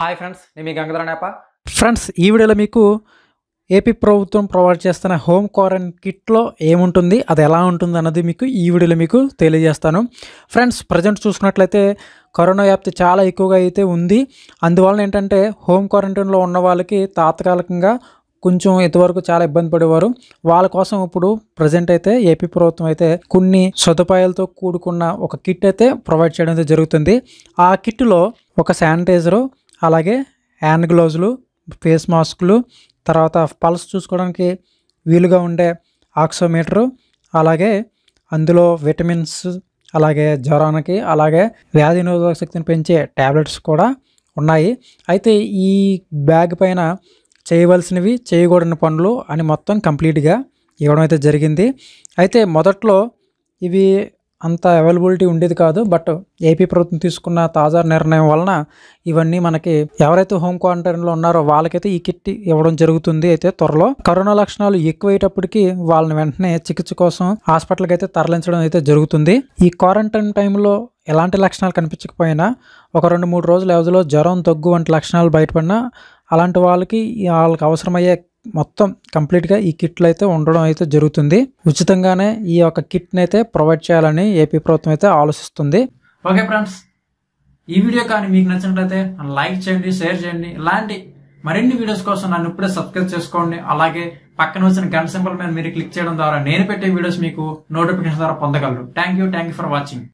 hi friends నేను మీ Gangadhara నేప friends ఈ వీడియోలో మీకు ఏపీ ప్రభుత్వం ప్రొవైడ్ చేస్తున్న హోమ్ క్వారంటైన్ కిట్లో ఏముంటుంది అది ఎలా ఉంటుంది అన్నది మీకు ఈ వీడియోలో మీకు తెలియజేస్తాను ఫ్రెండ్స్ ప్రజెంట్ చూసుకున్నట్లయితే కరోనా వ్యాప్తి చాలా ఎక్కువగా అయితే ఉంది అందువలన ఏంటంటే హోమ్ క్వారంటైన్లో ఉన్న వాళ్ళకి తాత్కాలికంగా కొంచెం ఇంతవరకు చాలా ఇబ్బంది పడేవారు వాళ్ళ కోసం ఇప్పుడు ప్రజెంట్ అయితే ఏపీ ప్రభుత్వం అయితే కొన్ని సదుపాయాలతో కూడుకున్న ఒక కిట్ అయితే ప్రొవైడ్ చేయడం జరుగుతుంది ఆ కిట్లో ఒక శానిటైజరు అలాగే హ్యాండ్ గ్లౌజులు ఫేస్ మాస్కులు తర్వాత పల్స్ చూసుకోవడానికి వీలుగా ఉండే ఆక్సోమీటరు అలాగే అందులో విటమిన్స్ అలాగే జ్వరానికి అలాగే వ్యాధి నిరోధక శక్తిని పెంచే ట్యాబ్లెట్స్ కూడా ఉన్నాయి అయితే ఈ బ్యాగ్ పైన చేయవలసినవి చేయకూడని పనులు అని మొత్తం కంప్లీట్గా ఇవ్వడం అయితే జరిగింది అయితే మొదట్లో ఇవి అంత అవైలబిలిటీ ఉండేది కాదు బట్ ఏపీ ప్రభుత్వం తీసుకున్న తాజా నిర్ణయం వలన ఇవన్నీ మనకి ఎవరైతే హోమ్ క్వారంటైన్లో ఉన్నారో వాళ్ళకైతే ఈ కిట్ ఇవ్వడం జరుగుతుంది అయితే త్వరలో కరోనా లక్షణాలు ఎక్కువయ్యేటప్పటికీ వాళ్ళని వెంటనే చికిత్స కోసం హాస్పిటల్కి అయితే తరలించడం అయితే జరుగుతుంది ఈ క్వారంటైన్ టైంలో ఎలాంటి లక్షణాలు కనిపించకపోయినా ఒక రెండు మూడు రోజుల వ్యవధిలో జ్వరం దగ్గు వంటి లక్షణాలు బయటపడినా అలాంటి వాళ్ళకి వాళ్ళకి అవసరమయ్యే మొత్తం కంప్లీట్గా ఈ కిట్లు అయితే ఉండడం అయితే జరుగుతుంది ఉచితంగానే ఈ యొక్క కిట్ని అయితే ప్రొవైడ్ చేయాలని ఏపీ ప్రభుత్వం అయితే ఆలోచిస్తుంది ఓకే ఫ్రెండ్స్ ఈ వీడియో కానీ మీకు నచ్చినట్లయితే లైక్ చేయండి షేర్ చేయండి ఇలాంటి మరిన్ని వీడియోస్ కోసం నన్ను ఇప్పుడే సబ్స్క్రైబ్ చేసుకోండి అలాగే పక్కన వచ్చిన గన్ సింబల్ మీద మీరు క్లిక్ చేయడం ద్వారా నేను పెట్టే వీడియోస్ మీకు నోటిఫికేషన్ ద్వారా పొందగలరు thank you thank you for watching